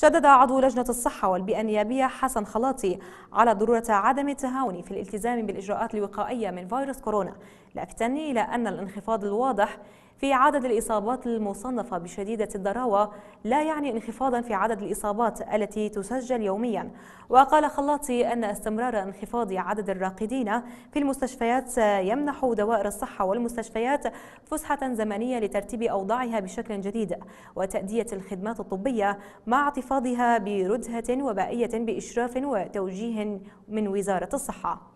شدد عضو لجنة الصحة والبيئة النيابية حسن خلاطي على ضرورة عدم التهاون في الالتزام بالإجراءات الوقائية من فيروس كورونا لأكتني إلى أن الانخفاض الواضح في عدد الإصابات المصنفة بشديدة الضراوة لا يعني انخفاضا في عدد الإصابات التي تسجل يوميا وقال خلاطي أن استمرار انخفاض عدد الراقدين في المستشفيات يمنح دوائر الصحة والمستشفيات فسحة زمنية لترتيب أوضاعها بشكل جديد وتأدية الخدمات الطبية مع احتفاظها بردهة وبائية بإشراف وتوجيه من وزارة الصحة